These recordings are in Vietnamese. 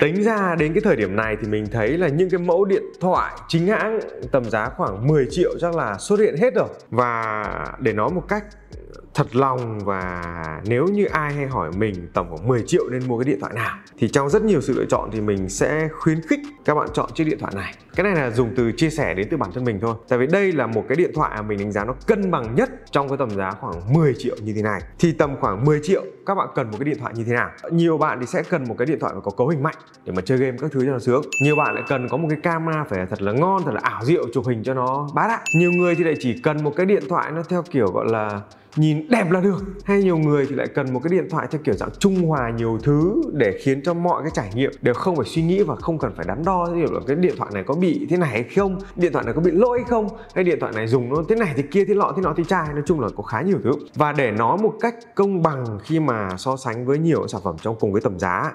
Tính ra đến cái thời điểm này thì mình thấy là những cái mẫu điện thoại chính hãng tầm giá khoảng 10 triệu chắc là xuất hiện hết rồi Và để nói một cách thật lòng và nếu như ai hay hỏi mình tầm khoảng 10 triệu nên mua cái điện thoại nào thì trong rất nhiều sự lựa chọn thì mình sẽ khuyến khích các bạn chọn chiếc điện thoại này cái này là dùng từ chia sẻ đến từ bản thân mình thôi tại vì đây là một cái điện thoại mà mình đánh giá nó cân bằng nhất trong cái tầm giá khoảng 10 triệu như thế này thì tầm khoảng 10 triệu các bạn cần một cái điện thoại như thế nào nhiều bạn thì sẽ cần một cái điện thoại mà có cấu hình mạnh để mà chơi game các thứ cho nó sướng nhiều bạn lại cần có một cái camera phải là thật là ngon thật là ảo diệu chụp hình cho nó bá đạo nhiều người thì lại chỉ cần một cái điện thoại nó theo kiểu gọi là nhìn đẹp là được hay nhiều người thì lại cần một cái điện thoại theo kiểu dạng trung hòa nhiều thứ để khiến cho mọi cái trải nghiệm đều không phải suy nghĩ và không cần phải đắn đo hiểu là cái điện thoại này có bị thế này hay không điện thoại này có bị lỗi hay không hay điện thoại này dùng nó thế này thì kia thế lọ thế nọ thì chai nói chung là có khá nhiều thứ và để nói một cách công bằng khi mà so sánh với nhiều sản phẩm trong cùng cái tầm giá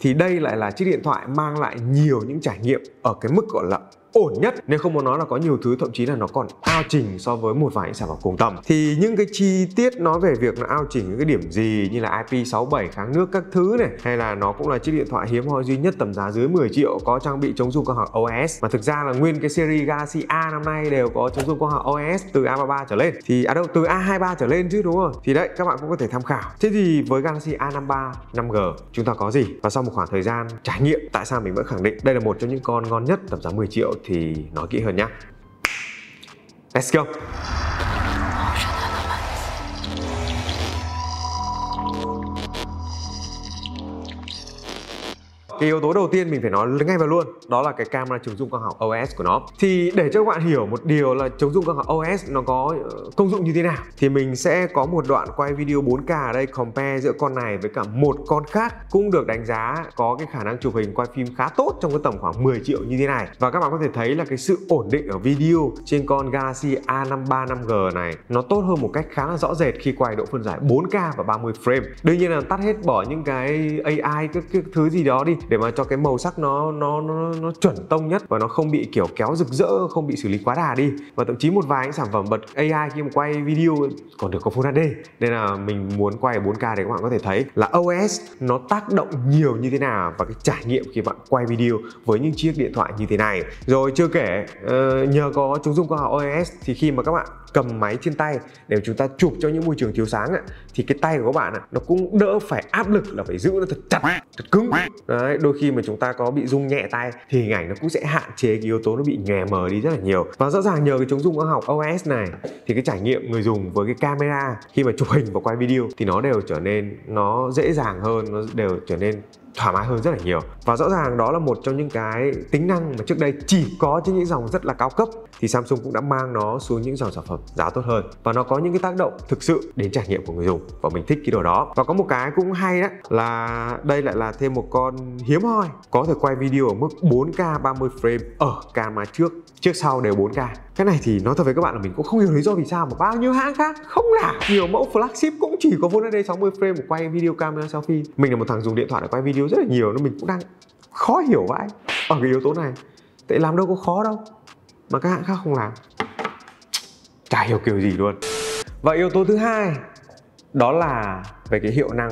thì đây lại là chiếc điện thoại mang lại nhiều những trải nghiệm ở cái mức gọi là ổn nhất nếu không muốn nói là có nhiều thứ thậm chí là nó còn ao chỉnh so với một vài những sản phẩm cùng tầm thì những cái chi tiết nói về việc là ao chỉnh những cái điểm gì như là IP67 kháng nước các thứ này hay là nó cũng là chiếc điện thoại hiếm hoi duy nhất tầm giá dưới 10 triệu có trang bị chống rung quang học OS mà thực ra là nguyên cái series Galaxy A năm nay đều có chống rung quang học OS từ A33 trở lên thì à đâu từ A23 trở lên chứ đúng không? Thì đấy các bạn cũng có thể tham khảo. Thế thì với Galaxy A53 5G chúng ta có gì? Và sau một khoảng thời gian trải nghiệm tại sao mình vẫn khẳng định đây là một trong những con ngon nhất tầm giá 10 triệu thì nói kỹ hơn nhé. Let's go! cái yếu tố đầu tiên mình phải nói ngay và luôn đó là cái camera chống rung quang học OS của nó thì để cho các bạn hiểu một điều là chống rung quang học OS nó có ờ, công dụng như thế nào thì mình sẽ có một đoạn quay video 4K ở đây compare giữa con này với cả một con khác cũng được đánh giá có cái khả năng chụp hình quay phim khá tốt trong cái tầm khoảng 10 triệu như thế này và các bạn có thể thấy là cái sự ổn định ở video trên con Galaxy A53 5G này nó tốt hơn một cách khá là rõ rệt khi quay độ phân giải 4K và 30 frame đương nhiên là tắt hết bỏ những cái AI các, các thứ gì đó đi để mà cho cái màu sắc nó nó nó nó chuẩn tông nhất và nó không bị kiểu kéo rực rỡ không bị xử lý quá đà đi và thậm chí một vài những sản phẩm bật AI khi mà quay video còn được có Full HD nên là mình muốn quay 4K để các bạn có thể thấy là OS nó tác động nhiều như thế nào và cái trải nghiệm khi bạn quay video với những chiếc điện thoại như thế này rồi chưa kể ờ, nhờ có chúng dung khoa học OS thì khi mà các bạn cầm máy trên tay để chúng ta chụp cho những môi trường thiếu sáng thì cái tay của các bạn nó cũng đỡ phải áp lực là phải giữ nó thật chặt thật cứng đấy đấy đôi khi mà chúng ta có bị rung nhẹ tay thì hình ảnh nó cũng sẽ hạn chế cái yếu tố nó bị nhòe mờ đi rất là nhiều và rõ ràng nhờ cái chống rung quang học OIS này thì cái trải nghiệm người dùng với cái camera khi mà chụp hình và quay video thì nó đều trở nên nó dễ dàng hơn nó đều trở nên thoải mái hơn rất là nhiều và rõ ràng đó là một trong những cái tính năng mà trước đây chỉ có trên những dòng rất là cao cấp thì Samsung cũng đã mang nó xuống những dòng sản phẩm giá tốt hơn và nó có những cái tác động thực sự đến trải nghiệm của người dùng và mình thích cái điều đó và có một cái cũng hay đó là đây lại là thêm một con hiếm hoi có thể quay video ở mức 4K 30 frame ở camera trước trước sau đều 4K cái này thì nói thật với các bạn là mình cũng không hiểu lý do vì sao mà bao nhiêu hãng khác không làm nhiều mẫu flagship cũng chỉ có Full HD 60 frame của quay video camera selfie mình là một thằng dùng điện thoại để quay video yếu rất là nhiều nên mình cũng đang khó hiểu vãi ở cái yếu tố này tại làm đâu có khó đâu mà các hãng khác không làm chả hiểu kiểu gì luôn và yếu tố thứ hai đó là về cái hiệu năng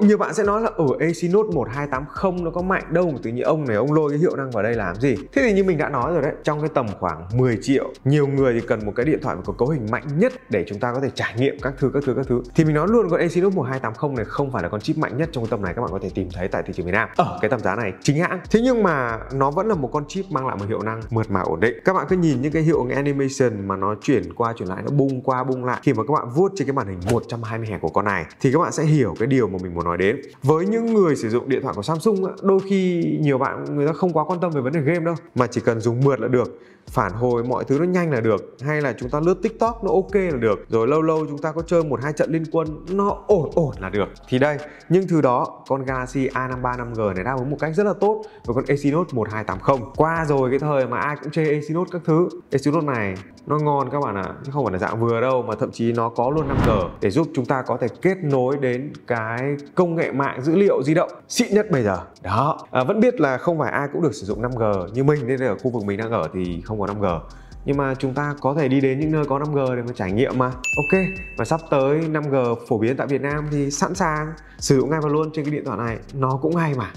nhiều bạn sẽ nói là ở ờ, Exynos 1280 nó có mạnh đâu mà tự nhiên ông này ông lôi cái hiệu năng vào đây làm gì thế thì như mình đã nói rồi đấy trong cái tầm khoảng 10 triệu nhiều người thì cần một cái điện thoại có cấu hình mạnh nhất để chúng ta có thể trải nghiệm các thứ các thứ các thứ thì mình nói luôn con Exynos 1280 này không phải là con chip mạnh nhất trong cái tầm này các bạn có thể tìm thấy tại thị trường Việt Nam ở cái tầm giá này chính hãng thế nhưng mà nó vẫn là một con chip mang lại một hiệu năng mượt mà ổn định các bạn cứ nhìn những cái hiệu ứng animation mà nó chuyển qua chuyển lại nó bung qua bung lại khi mà các bạn vuốt trên cái màn hình 120 Hz của con này thì các bạn sẽ hiểu cái điều mà mình mình muốn nói đến với những người sử dụng điện thoại của Samsung đôi khi nhiều bạn người ta không quá quan tâm về vấn đề game đâu mà chỉ cần dùng mượt là được phản hồi mọi thứ nó nhanh là được hay là chúng ta lướt tiktok nó ok là được rồi lâu lâu chúng ta có chơi một hai trận liên quân nó ổn ổn là được thì đây những thứ đó con Galaxy A53 5G này đáp ứng một cách rất là tốt với con Exynos 1280 qua rồi cái thời mà ai cũng chê Exynos các thứ Exynos này nó ngon các bạn ạ à. chứ không phải là dạng vừa đâu mà thậm chí nó có luôn 5G để giúp chúng ta có thể kết nối đến cái công nghệ mạng dữ liệu di động xịn nhất bây giờ đó à, vẫn biết là không phải ai cũng được sử dụng 5G như mình nên ở khu vực mình đang ở thì không có 5G nhưng mà chúng ta có thể đi đến những nơi có 5G để mà trải nghiệm mà Ok, và sắp tới 5G phổ biến tại Việt Nam thì sẵn sàng sử dụng ngay và luôn trên cái điện thoại này Nó cũng hay mà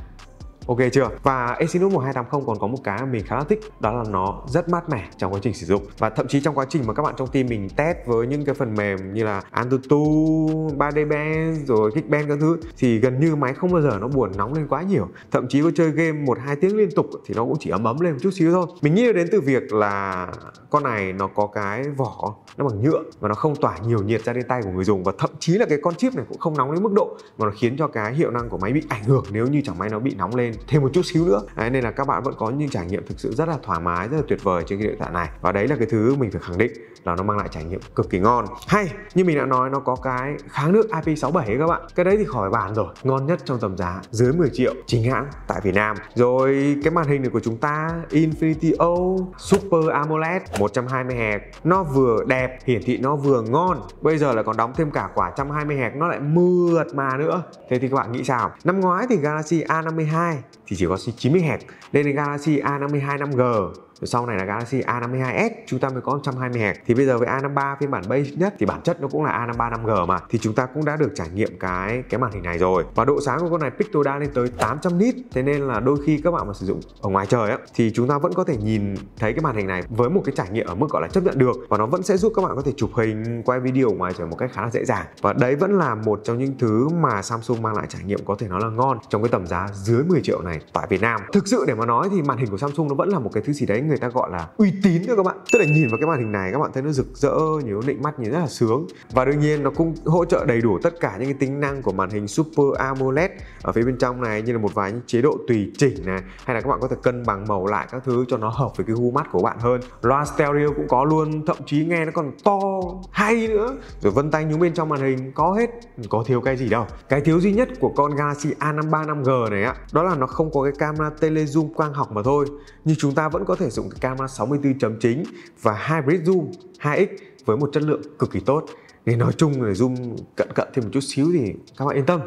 Ok chưa? Và Exynos 1280 còn có một cái mình khá là thích đó là nó rất mát mẻ trong quá trình sử dụng và thậm chí trong quá trình mà các bạn trong team mình test với những cái phần mềm như là Antutu, 3D Band rồi Geekbench các thứ thì gần như máy không bao giờ nó buồn nóng lên quá nhiều thậm chí có chơi game một hai tiếng liên tục thì nó cũng chỉ ấm ấm lên một chút xíu thôi mình nghĩ đến từ việc là con này nó có cái vỏ nó bằng nhựa và nó không tỏa nhiều nhiệt ra đến tay của người dùng và thậm chí là cái con chip này cũng không nóng đến mức độ mà nó khiến cho cái hiệu năng của máy bị ảnh hưởng nếu như chẳng may nó bị nóng lên thêm một chút xíu nữa đấy, nên là các bạn vẫn có những trải nghiệm thực sự rất là thoải mái rất là tuyệt vời trên cái điện thoại này và đấy là cái thứ mình phải khẳng định là nó mang lại trải nghiệm cực kỳ ngon hay như mình đã nói nó có cái kháng nước IP67 ấy các bạn cái đấy thì khỏi bàn rồi ngon nhất trong tầm giá dưới 10 triệu chính hãng tại Việt Nam rồi cái màn hình này của chúng ta Infinity O Super AMOLED 120 Hz nó vừa đẹp hiển thị nó vừa ngon bây giờ là còn đóng thêm cả quả 120 Hz nó lại mượt mà nữa thế thì các bạn nghĩ sao năm ngoái thì Galaxy A52 thì chỉ có 90 Hz. Đây là Galaxy A52 5G rồi sau này là Galaxy A52s chúng ta mới có 120Hz thì bây giờ với A53 phiên bản base nhất thì bản chất nó cũng là A53 5G mà thì chúng ta cũng đã được trải nghiệm cái cái màn hình này rồi và độ sáng của con này pixel đa lên tới 800 nit thế nên là đôi khi các bạn mà sử dụng ở ngoài trời á thì chúng ta vẫn có thể nhìn thấy cái màn hình này với một cái trải nghiệm ở mức gọi là chấp nhận được và nó vẫn sẽ giúp các bạn có thể chụp hình quay video ngoài trời một cách khá là dễ dàng và đấy vẫn là một trong những thứ mà Samsung mang lại trải nghiệm có thể nói là ngon trong cái tầm giá dưới 10 triệu này tại Việt Nam thực sự để mà nói thì màn hình của Samsung nó vẫn là một cái thứ gì đấy người ta gọi là uy tín nữa các bạn tức là nhìn vào cái màn hình này các bạn thấy nó rực rỡ nhiều nịnh mắt nhìn rất là sướng và đương nhiên nó cũng hỗ trợ đầy đủ tất cả những cái tính năng của màn hình Super AMOLED ở phía bên trong này như là một vài những chế độ tùy chỉnh này hay là các bạn có thể cân bằng màu lại các thứ cho nó hợp với cái gu mắt của bạn hơn loa stereo cũng có luôn thậm chí nghe nó còn to hay nữa rồi vân tay nhúng bên trong màn hình có hết có thiếu cái gì đâu cái thiếu duy nhất của con Galaxy a 535 g này á đó là nó không có cái camera telezoom quang học mà thôi Như chúng ta vẫn có thể dụng cái camera 64 chấm chính và hybrid zoom 2x với một chất lượng cực kỳ tốt nên nói chung là zoom cận cận thêm một chút xíu thì các bạn yên tâm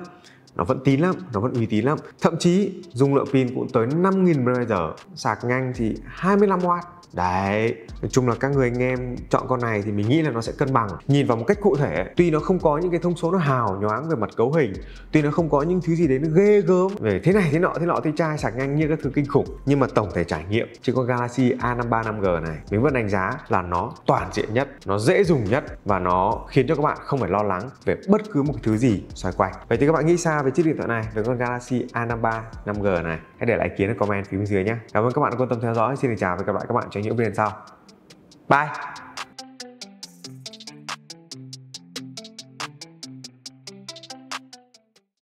nó vẫn tín lắm nó vẫn uy tín lắm thậm chí dung lượng pin cũng tới 5.000 mAh sạc nhanh thì 25W Đấy, nói chung là các người anh em chọn con này thì mình nghĩ là nó sẽ cân bằng Nhìn vào một cách cụ thể, tuy nó không có những cái thông số nó hào nhoáng về mặt cấu hình Tuy nó không có những thứ gì đấy nó ghê gớm về thế này thế nọ thế nọ thế chai sạc nhanh như các thứ kinh khủng Nhưng mà tổng thể trải nghiệm trên con Galaxy A53 5G này Mình vẫn đánh giá là nó toàn diện nhất, nó dễ dùng nhất Và nó khiến cho các bạn không phải lo lắng về bất cứ một thứ gì xoay quanh Vậy thì các bạn nghĩ sao về chiếc điện thoại này với con Galaxy A53 5G này hãy để lại ý kiến ở comment phía bên dưới nhé cảm ơn các bạn đã quan tâm theo dõi xin chào và hẹn gặp lại các bạn trong những video sau bye